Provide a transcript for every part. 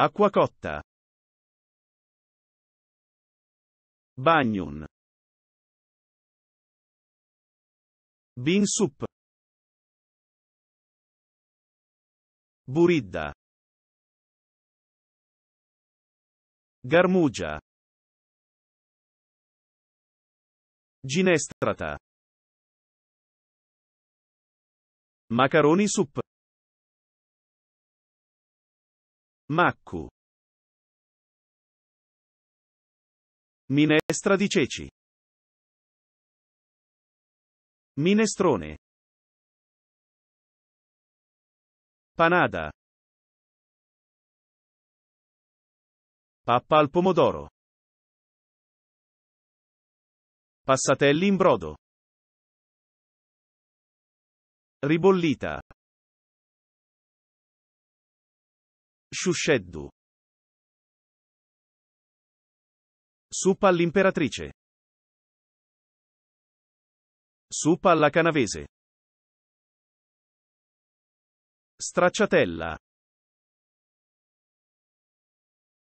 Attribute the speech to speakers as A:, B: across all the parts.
A: Acqua cotta. Bagnun. Bean soup. Buridda. Garmugia. Ginestrata. Macaroni soup. Maccu. Minestra di ceci. Minestrone. Panada. Pappa al pomodoro. Passatelli in brodo. Ribollita. Shusheddu. Suppa all'imperatrice. Supa alla canavese. Stracciatella.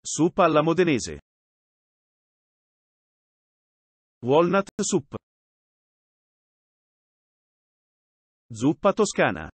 A: Supa alla modenese. Walnut soup. Zuppa toscana.